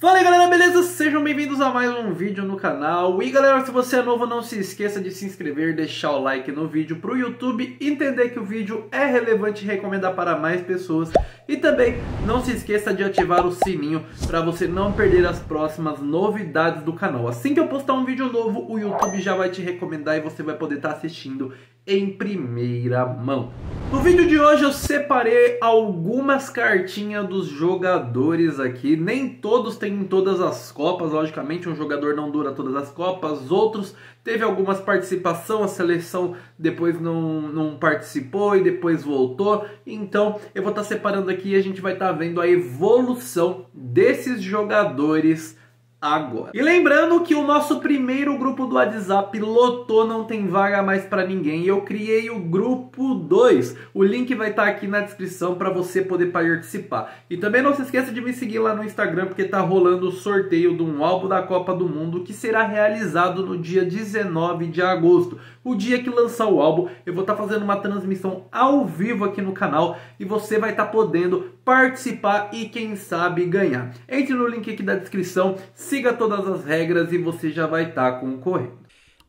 Fala aí galera, beleza? Sejam bem-vindos a mais um vídeo no canal. E galera, se você é novo, não se esqueça de se inscrever, deixar o like no vídeo para o YouTube entender que o vídeo é relevante e recomendar para mais pessoas. E também não se esqueça de ativar o sininho para você não perder as próximas novidades do canal. Assim que eu postar um vídeo novo, o YouTube já vai te recomendar e você vai poder estar tá assistindo em primeira mão. No vídeo de hoje eu separei algumas cartinhas dos jogadores aqui. Nem todos têm todas as copas, logicamente um jogador não dura todas as copas, outros teve algumas participação, a seleção depois não, não participou e depois voltou. Então eu vou estar tá separando aqui e a gente vai estar tá vendo a evolução desses jogadores agora. E lembrando que o nosso primeiro grupo do WhatsApp lotou, não tem vaga mais para ninguém. E eu criei o grupo 2. O link vai estar tá aqui na descrição para você poder participar. E também não se esqueça de me seguir lá no Instagram porque tá rolando o sorteio de um álbum da Copa do Mundo que será realizado no dia 19 de agosto. O dia que lançar o álbum, eu vou estar tá fazendo uma transmissão ao vivo aqui no canal e você vai estar tá podendo participar e quem sabe ganhar. Entre no link aqui da descrição, siga todas as regras e você já vai estar tá concorrendo.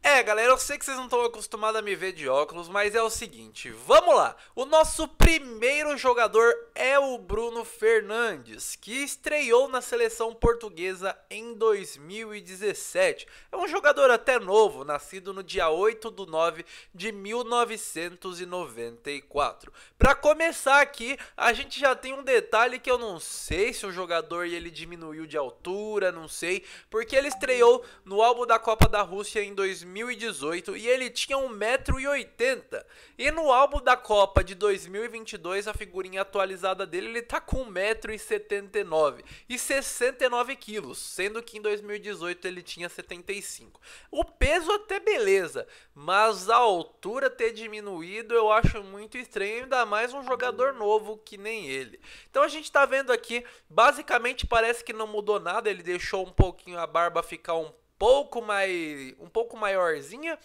É, galera, eu sei que vocês não estão acostumados a me ver de óculos, mas é o seguinte, vamos lá. O nosso primeiro jogador é o Bruno Fernandes, que estreou na seleção portuguesa em 2017. É um jogador até novo, nascido no dia 8 do 9 de 1994. Para começar aqui, a gente já tem um detalhe que eu não sei se o jogador ele diminuiu de altura, não sei, porque ele estreou no álbum da Copa da Rússia em 2017. 2018 e ele tinha 1,80m. E no álbum da Copa de 2022, a figurinha atualizada dele, ele tá com 1,79m e 69kg, sendo que em 2018 ele tinha 75. O peso até beleza, mas a altura ter diminuído eu acho muito estranho, ainda mais um jogador novo que nem ele. Então a gente tá vendo aqui, basicamente parece que não mudou nada, ele deixou um pouquinho a barba ficar um pouco mais um pouco maiorzinha,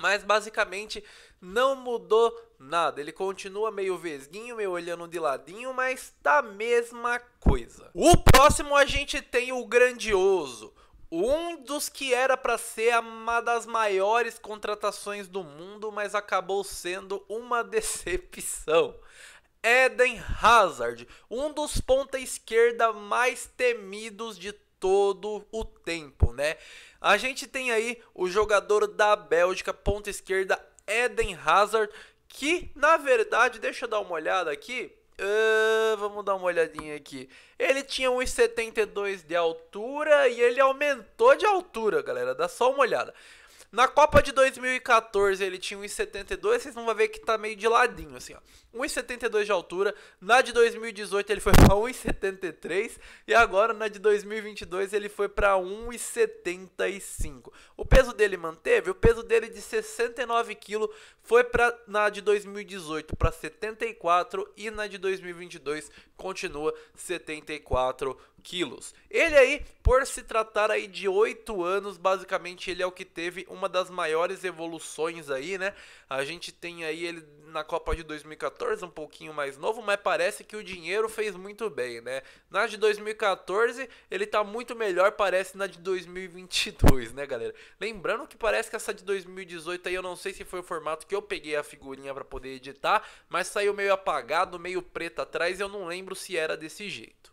mas basicamente não mudou nada. Ele continua meio vesguinho, meio olhando de ladinho, mas tá a mesma coisa. O próximo a gente tem o grandioso. Um dos que era para ser uma das maiores contratações do mundo, mas acabou sendo uma decepção. Eden Hazard, um dos ponta esquerda mais temidos de todo o tempo, né? A gente tem aí o jogador da Bélgica, ponta esquerda, Eden Hazard, que na verdade, deixa eu dar uma olhada aqui. Uh, vamos dar uma olhadinha aqui. Ele tinha 1,72 de altura e ele aumentou de altura, galera. Dá só uma olhada. Na Copa de 2014 ele tinha 1,72, vocês vão ver que tá meio de ladinho, assim, ó. 1,72 de altura. Na de 2018 ele foi pra 1,73 e agora na de 2022 ele foi pra 1,75. O peso dele manteve, o peso dele de 69 kg foi pra, na de 2018 para 74 e na de 2022 continua 74 quilos. Ele aí, por se tratar aí de 8 anos, basicamente ele é o que teve uma das maiores evoluções aí, né? A gente tem aí ele na Copa de 2014, um pouquinho mais novo, mas parece que o dinheiro fez muito bem, né? Na de 2014, ele tá muito melhor, parece, na de 2022, né, galera? Lembrando que parece que essa de 2018 aí, eu não sei se foi o formato que eu peguei a figurinha para poder editar, mas saiu meio apagado, meio preto atrás, eu não lembro se era desse jeito.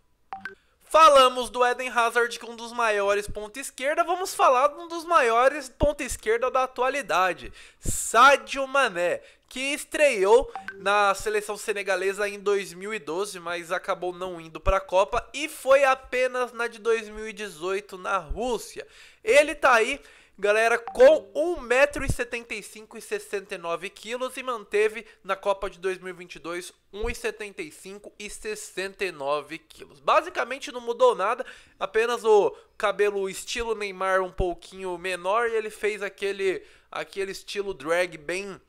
Falamos do Eden Hazard com um dos maiores ponta esquerda, vamos falar de um dos maiores ponta esquerda da atualidade, Sadio Mané, que estreou na seleção senegalesa em 2012, mas acabou não indo para a Copa e foi apenas na de 2018 na Rússia. Ele tá aí Galera, com 1,75m e 69kg e manteve na Copa de 2022 1,75 e 69kg. Basicamente não mudou nada, apenas o cabelo estilo Neymar um pouquinho menor e ele fez aquele, aquele estilo drag bem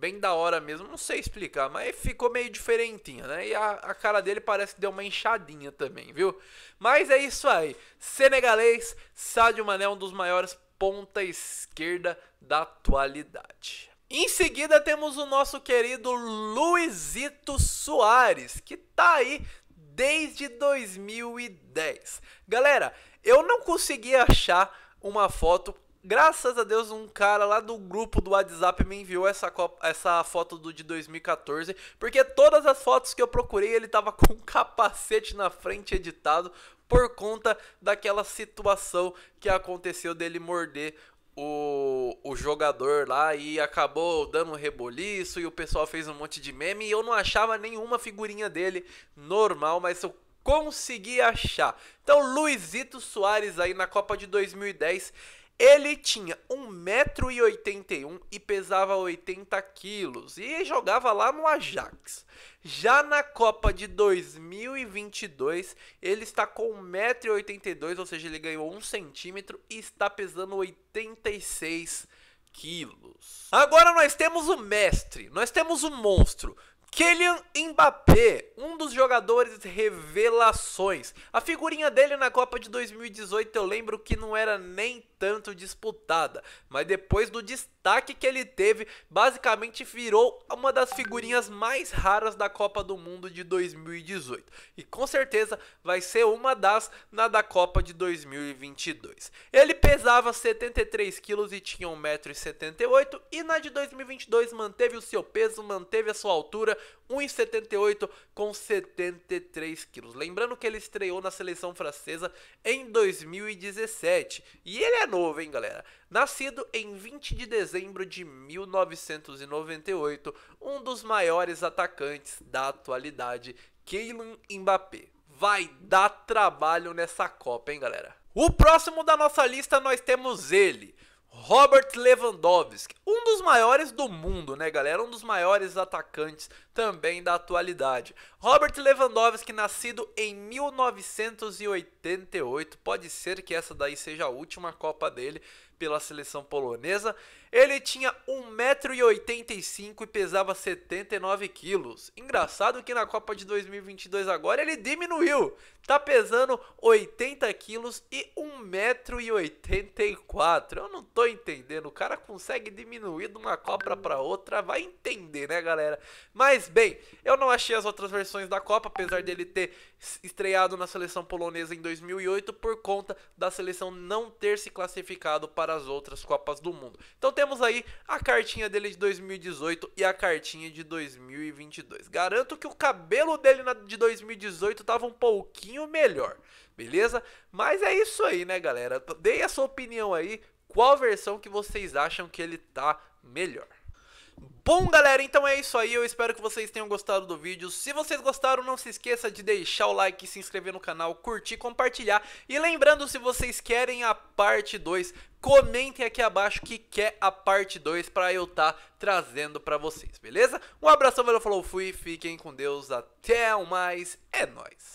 bem da hora mesmo, não sei explicar, mas ficou meio diferentinha, né? E a, a, cara dele parece que deu uma inchadinha também, viu? Mas é isso aí. Senegalês, Sadio Mané, um dos maiores ponta esquerda da atualidade. Em seguida temos o nosso querido Luizito Soares, que tá aí desde 2010. Galera, eu não consegui achar uma foto graças a Deus, um cara lá do grupo do WhatsApp me enviou essa, essa foto do, de 2014, porque todas as fotos que eu procurei, ele tava com um capacete na frente editado por conta daquela situação que aconteceu dele morder o, o jogador lá e acabou dando um reboliço e o pessoal fez um monte de meme e eu não achava nenhuma figurinha dele normal, mas eu consegui achar. Então, Luizito Soares aí na Copa de 2010 ele tinha 1,81m e pesava 80 quilos e jogava lá no Ajax. Já na Copa de 2022, ele está com 1,82m, ou seja, ele ganhou 1 centímetro e está pesando 86 quilos. Agora nós temos o mestre, nós temos o monstro. Kylian Mbappé, um dos jogadores revelações. A figurinha dele na Copa de 2018 eu lembro que não era nem tanto disputada, mas depois do destaque que ele teve, basicamente virou uma das figurinhas mais raras da Copa do Mundo de 2018 e com certeza vai ser uma das na da Copa de 2022. Ele pesava 73 quilos e tinha 1,78m e na de 2022 manteve o seu peso, manteve a sua altura, 1,78 com 73 quilos. Lembrando que ele estreou na seleção francesa em 2017. E ele é novo, hein, galera? Nascido em 20 de dezembro de 1998, um dos maiores atacantes da atualidade, Kylian Mbappé. Vai dar trabalho nessa Copa, hein, galera? O próximo da nossa lista nós temos ele, Robert Lewandowski, um dos maiores do mundo, né, galera? Um dos maiores atacantes também da atualidade. Robert Lewandowski, nascido em 1988, pode ser que essa daí seja a última Copa dele pela seleção polonesa. Ele tinha 1,85m e pesava 79 quilos. Engraçado que na Copa de 2022 agora ele diminuiu. Tá pesando 80 quilos e 1,84m. Eu não tô entendendo. O cara consegue diminuir de uma Copa para outra. Vai entender, né, galera? Mas mas bem, eu não achei as outras versões da Copa, apesar dele ter estreado na seleção polonesa em 2008 por conta da seleção não ter se classificado para as outras Copas do Mundo. Então temos aí a cartinha dele de 2018 e a cartinha de 2022. Garanto que o cabelo dele de 2018 estava um pouquinho melhor, beleza? Mas é isso aí, né, galera? Dei a sua opinião aí, qual versão que vocês acham que ele tá melhor. Bom, galera, então é isso aí. Eu espero que vocês tenham gostado do vídeo. Se vocês gostaram, não se esqueça de deixar o like, se inscrever no canal, curtir, compartilhar. E lembrando, se vocês querem a parte 2, comentem aqui abaixo que quer a parte 2 para eu estar tá trazendo para vocês, beleza? Um abração, valeu, falou, fui. Fiquem com Deus. Até o mais. É nóis.